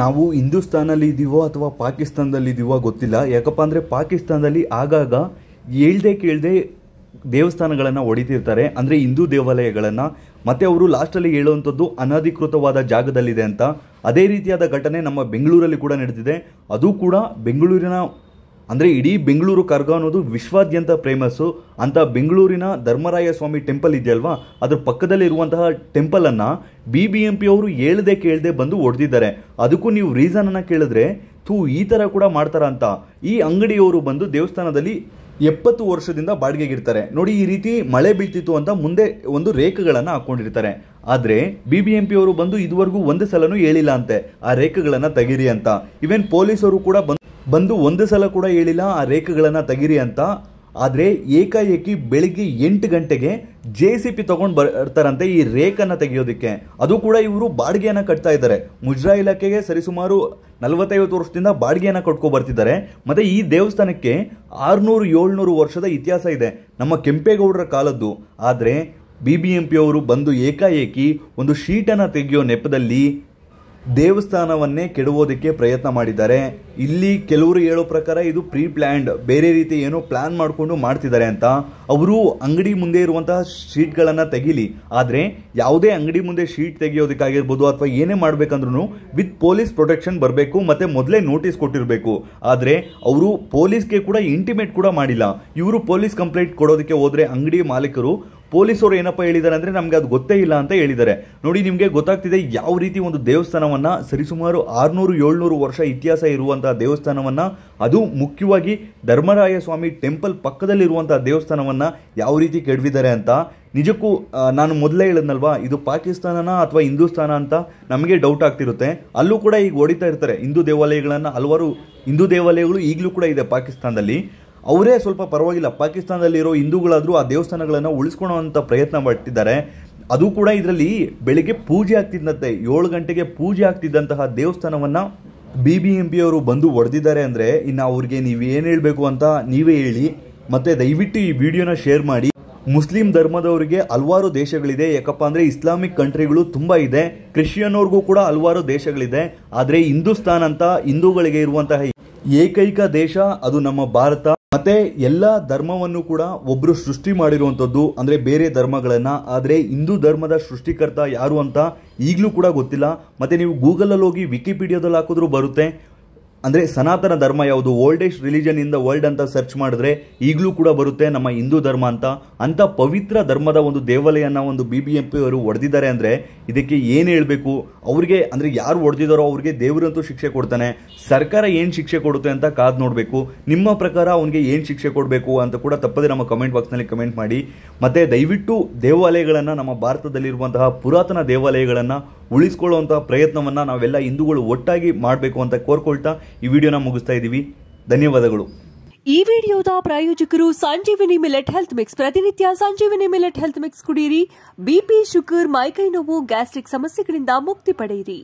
ನಾವು ಹಿಂದೂಸ್ತಾನಲ್ಲಿ ಇದ್ದೀವೋ ಅಥವಾ ಪಾಕಿಸ್ತಾನದಲ್ಲಿದ್ದೀವೋ ಗೊತ್ತಿಲ್ಲ ಯಾಕಪ್ಪ ಅಂದರೆ ಪಾಕಿಸ್ತಾನದಲ್ಲಿ ಆಗಾಗ ಹೇಳ್ದೆ ಕೇಳದೆ ದೇವಸ್ಥಾನಗಳನ್ನು ಹೊಡಿತಿರ್ತಾರೆ ಅಂದರೆ ಹಿಂದೂ ದೇವಾಲಯಗಳನ್ನು ಮತ್ತು ಅವರು ಲಾಸ್ಟಲ್ಲಿ ಹೇಳುವಂಥದ್ದು ಅನಧಿಕೃತವಾದ ಜಾಗದಲ್ಲಿದೆ ಅಂತ ಅದೇ ರೀತಿಯಾದ ಘಟನೆ ನಮ್ಮ ಬೆಂಗಳೂರಲ್ಲಿ ಕೂಡ ನಡೆದಿದೆ ಅದು ಕೂಡ ಬೆಂಗಳೂರಿನ ಅಂದರೆ ಇಡೀ ಬೆಂಗಳೂರು ಕರ್ಗ ಅನ್ನೋದು ವಿಶ್ವಾದ್ಯಂತ ಫೇಮಸ್ಸು ಅಂತ ಬೆಂಗಳೂರಿನ ಧರ್ಮರಾಯ ಸ್ವಾಮಿ ಟೆಂಪಲ್ ಇದೆಯಲ್ವಾ ಅದ್ರ ಪಕ್ಕದಲ್ಲಿರುವಂತಹ ಟೆಂಪಲನ್ನು ಬಿ ಬಿ ಎಂ ಪಿ ಅವರು ಹೇಳ್ದೆ ಕೇಳದೆ ಬಂದು ಹೊಡೆದಿದ್ದಾರೆ ಅದಕ್ಕೂ ನೀವು ರೀಸನ್ ಅನ್ನ ಕೇಳಿದ್ರೆ ಥೂ ಈ ತರ ಕೂಡ ಮಾಡ್ತಾರ ಅಂತ ಈ ಅಂಗಡಿಯವರು ಬಂದು ದೇವಸ್ಥಾನದಲ್ಲಿ ಎಪ್ಪತ್ತು ವರ್ಷದಿಂದ ಬಾಡಿಗೆಗಿರ್ತಾರೆ ನೋಡಿ ಈ ರೀತಿ ಮಳೆ ಬೀಳ್ತಿತ್ತು ಅಂತ ಮುಂದೆ ಒಂದು ರೇಖೆಗಳನ್ನ ಹಾಕೊಂಡಿರ್ತಾರೆ ಆದರೆ ಬಿ ಬಿ ಎಂ ಪಿ ಅವರು ಬಂದು ಇದುವರೆಗೂ ಒಂದು ಸಲನೂ ಹೇಳಿಲ್ಲ ಅಂತೆ ಆ ರೇಖೆಗಳನ್ನ ತೆಗೀರಿ ಅಂತ ಇವೆನ್ ಪೊಲೀಸರು ಕೂಡ ಬಂದು ಬಂದು ಒಂದು ಸಲ ಕೂಡ ಹೇಳಿಲ್ಲ ಆ ರೇಖೆಗಳನ್ನು ತೆಗಿರಿ ಅಂತ ಆದರೆ ಏಕಾಏಕಿ ಬೆಳಿಗ್ಗೆ ಎಂಟು ಗಂಟೆಗೆ ಜೆ ಸಿ ಪಿ ತೊಗೊಂಡು ಬರ್ತಾರಂತೆ ಈ ರೇಖನ್ನು ತೆಗೆಯೋದಕ್ಕೆ ಅದು ಕೂಡ ಇವರು ಬಾಡಿಗೆಯನ್ನು ಕಟ್ತಾ ಇದ್ದಾರೆ ಮುಜ್ರಾ ಇಲಾಖೆಗೆ ಸರಿಸುಮಾರು ನಲವತ್ತೈವತ್ತು ವರ್ಷದಿಂದ ಬಾಡಿಗೆಯನ್ನು ಕಟ್ಕೊ ಬರ್ತಿದ್ದಾರೆ ಮತ್ತು ಈ ದೇವಸ್ಥಾನಕ್ಕೆ ಆರುನೂರು ಏಳ್ನೂರು ವರ್ಷದ ಇತಿಹಾಸ ಇದೆ ನಮ್ಮ ಕೆಂಪೇಗೌಡರ ಕಾಲದ್ದು ಆದರೆ ಬಿ ಬಿ ಎಂ ಪಿ ಅವರು ಬಂದು ಏಕಾಏಕಿ ಒಂದು ಶೀಟನ್ನು ತೆಗೆಯೋ ನೆಪದಲ್ಲಿ ದೇವಸ್ಥಾನವನ್ನೇ ಕೆಡುವುದಕ್ಕೆ ಪ್ರಯತ್ನ ಮಾಡಿದ್ದಾರೆ ಇಲ್ಲಿ ಕೆಲವರು ಹೇಳೋ ಪ್ರಕಾರ ಇದು ಪ್ರೀ ಪ್ಲ್ಯಾಂಡ್ ಬೇರೆ ರೀತಿ ಏನೋ ಪ್ಲಾನ್ ಮಾಡಿಕೊಂಡು ಮಾಡ್ತಿದ್ದಾರೆ ಅಂತ ಅವರು ಅಂಗಡಿ ಮುಂದೆ ಇರುವಂತಹ ಶೀಟ್ಗಳನ್ನು ತೆಗೀಲಿ ಆದರೆ ಯಾವುದೇ ಅಂಗಡಿ ಮುಂದೆ ಶೀಟ್ ತೆಗೆಯೋದಕ್ಕಾಗಿರ್ಬೋದು ಅಥವಾ ಏನೇ ಮಾಡಬೇಕಂದ್ರೂ ವಿತ್ ಪೊಲೀಸ್ ಪ್ರೊಟೆಕ್ಷನ್ ಬರಬೇಕು ಮತ್ತು ಮೊದಲೇ ನೋಟಿಸ್ ಕೊಟ್ಟಿರಬೇಕು ಆದರೆ ಅವರು ಪೊಲೀಸ್ಗೆ ಕೂಡ ಇಂಟಿಮೇಟ್ ಕೂಡ ಮಾಡಿಲ್ಲ ಇವರು ಪೊಲೀಸ್ ಕಂಪ್ಲೇಂಟ್ ಕೊಡೋದಕ್ಕೆ ಹೋದರೆ ಅಂಗಡಿ ಮಾಲೀಕರು ಪೊಲೀಸರು ಏನಪ್ಪ ಹೇಳಿದ್ದಾರೆ ಅಂದರೆ ನಮಗೆ ಅದು ಗೊತ್ತೇ ಇಲ್ಲ ಅಂತ ಹೇಳಿದ್ದಾರೆ ನೋಡಿ ನಿಮಗೆ ಗೊತ್ತಾಗ್ತಿದೆ ಯಾವ ರೀತಿ ಒಂದು ದೇವಸ್ಥಾನವನ್ನು ಸರಿಸುಮಾರು ಆರುನೂರು ಏಳ್ನೂರು ವರ್ಷ ಇತಿಹಾಸ ಇರುವಂತಹ ದೇವಸ್ಥಾನವನ್ನು ಅದು ಮುಖ್ಯವಾಗಿ ಧರ್ಮರಾಯ ಸ್ವಾಮಿ ಟೆಂಪಲ್ ಪಕ್ಕದಲ್ಲಿರುವಂತಹ ದೇವಸ್ಥಾನವನ್ನು ಯಾವ ರೀತಿ ಕೆಡವಿದ್ದಾರೆ ಅಂತ ನಿಜಕ್ಕೂ ನಾನು ಮೊದಲೇ ಹೇಳಿದ್ನಲ್ವಾ ಇದು ಪಾಕಿಸ್ತಾನನ ಅಥವಾ ಹಿಂದೂಸ್ತಾನ ಅಂತ ನಮಗೆ ಡೌಟ್ ಆಗ್ತಿರುತ್ತೆ ಅಲ್ಲೂ ಕೂಡ ಈಗ ಹೊಡಿತಾ ಇರ್ತಾರೆ ಹಿಂದೂ ದೇವಾಲಯಗಳನ್ನು ಹಲವಾರು ಹಿಂದೂ ದೇವಾಲಯಗಳು ಈಗಲೂ ಕೂಡ ಇದೆ ಪಾಕಿಸ್ತಾನದಲ್ಲಿ ಅವರೇ ಸ್ವಲ್ಪ ಪರವಾಗಿಲ್ಲ ಪಾಕಿಸ್ತಾನದಲ್ಲಿರೋ ಹಿಂದೂಗಳಾದರೂ ಆ ದೇವಸ್ಥಾನಗಳನ್ನು ಉಳಿಸ್ಕೊಳ್ಳೋ ಪ್ರಯತ್ನ ಮಾಡ್ತಿದ್ದಾರೆ ಅದು ಕೂಡ ಇದರಲ್ಲಿ ಬೆಳಿಗ್ಗೆ ಪೂಜೆ ಆಗ್ತಿದ್ದಂತೆ ಏಳು ಗಂಟೆಗೆ ಪೂಜೆ ಆಗ್ತಿದ್ದಂತಹ ದೇವಸ್ಥಾನವನ್ನು ಬಿ ಬಿ ಎಂ ಪಿ ಅವರು ಬಂದು ಹೊಡೆದಿದ್ದಾರೆ ಅಂದರೆ ಇನ್ನು ಅವ್ರಿಗೆ ನೀವು ಏನು ಹೇಳಬೇಕು ಅಂತ ನೀವೇ ಹೇಳಿ ಮತ್ತು ದಯವಿಟ್ಟು ಈ ವಿಡಿಯೋನ ಶೇರ್ ಮಾಡಿ ಮುಸ್ಲಿಂ ಧರ್ಮದವರಿಗೆ ಹಲವಾರು ದೇಶಗಳಿದೆ ಯಾಕಪ್ಪ ಅಂದರೆ ಇಸ್ಲಾಮಿಕ್ ಕಂಟ್ರಿಗಳು ತುಂಬ ಇದೆ ಕ್ರಿಶ್ಚಿಯನ್ ಅವ್ರಿಗೂ ಕೂಡ ಹಲವಾರು ದೇಶಗಳಿದೆ ಆದರೆ ಹಿಂದೂಸ್ತಾನ್ ಅಂತ ಹಿಂದೂಗಳಿಗೆ ಇರುವಂತಹ ಏಕೈಕ ದೇಶ ಅದು ನಮ್ಮ ಭಾರತ ಮತ್ತೆ ಎಲ್ಲ ಧರ್ಮವನ್ನು ಕೂಡ ಒಬ್ರು ಸೃಷ್ಟಿ ಮಾಡಿರುವಂಥದ್ದು ಅಂದ್ರೆ ಬೇರೆ ಧರ್ಮಗಳನ್ನ ಆದರೆ ಹಿಂದೂ ಧರ್ಮದ ಸೃಷ್ಟಿಕರ್ತ ಯಾರು ಅಂತ ಈಗಲೂ ಕೂಡ ಗೊತ್ತಿಲ್ಲ ಮತ್ತೆ ನೀವು ಗೂಗಲಲ್ಲಿ ಹೋಗಿ ವಿಕಿಪೀಡಿಯಾದಲ್ಲಿ ಹಾಕಿದ್ರು ಬರುತ್ತೆ ಅಂದರೆ ಸನಾತನ ಧರ್ಮ ಯಾವುದು oldest religion in the world ಅಂತ ಸರ್ಚ್ ಮಾಡಿದ್ರೆ ಈಗಲೂ ಕೂಡ ಬರುತ್ತೆ ನಮ್ಮ ಹಿಂದೂ ಧರ್ಮ ಅಂತ ಅಂಥ ಪವಿತ್ರ ಧರ್ಮದ ಒಂದು ದೇವಾಲಯನ ಒಂದು ಬಿ ಬಿ ಎಂ ಪಿ ಅವರು ಹೊಡೆದಿದ್ದಾರೆ ಅಂದರೆ ಇದಕ್ಕೆ ಏನು ಹೇಳಬೇಕು ಅವರಿಗೆ ಅಂದರೆ ಯಾರು ಹೊಡೆದಿದ್ದಾರೋ ಅವ್ರಿಗೆ ದೇವರಂತೂ ಶಿಕ್ಷೆ ಕೊಡ್ತಾನೆ ಸರ್ಕಾರ ಏನು ಶಿಕ್ಷೆ ಕೊಡುತ್ತೆ ಅಂತ ಕಾದು ನೋಡಬೇಕು ನಿಮ್ಮ ಪ್ರಕಾರ ಅವನಿಗೆ ಏನು ಶಿಕ್ಷೆ ಕೊಡಬೇಕು ಅಂತ ಕೂಡ ತಪ್ಪದೆ ನಮ್ಮ ಕಮೆಂಟ್ ಬಾಕ್ಸ್ನಲ್ಲಿ ಕಮೆಂಟ್ ಮಾಡಿ ಮತ್ತು ದಯವಿಟ್ಟು ದೇವಾಲಯಗಳನ್ನು ನಮ್ಮ ಭಾರತದಲ್ಲಿರುವಂತಹ ಪುರಾತನ ದೇವಾಲಯಗಳನ್ನು ಉಳಿಸ್ಕೊಳ್ಳುವಂಥ ಪ್ರಯತ್ನವನ್ನು ನಾವೆಲ್ಲ ಹಿಂದೂಗಳು ಒಟ್ಟಾಗಿ ಮಾಡಬೇಕು ಅಂತ ಕೋರ್ಕೊಳ್ತಾ ಈ ವಿಡಿಯೋನ ಮುಗಿಸ್ತಾ ಇದ್ದೀವಿ ಧನ್ಯವಾದಗಳು ಈ ವಿಡಿಯೋದ ಪ್ರಾಯೋಜಕರು ಸಂಜೀವಿನಿ ಮಿಲೆಟ್ ಹೆಲ್ತ್ ಮಿಕ್ಸ್ ಪ್ರತಿನಿತ್ಯ ಸಂಜೀವಿನಿ ಮಿಲೆಟ್ ಹೆಲ್ತ್ ಮಿಕ್ಸ್ ಕುಡಿಯಿರಿ ಬಿಪಿ ಶುಗರ್ ಮೈಕೈ ನೋವು ಗ್ಯಾಸ್ಟ್ರಿಕ್ ಸಮಸ್ಯೆಗಳಿಂದ ಮುಕ್ತಿ ಪಡೆಯಿರಿ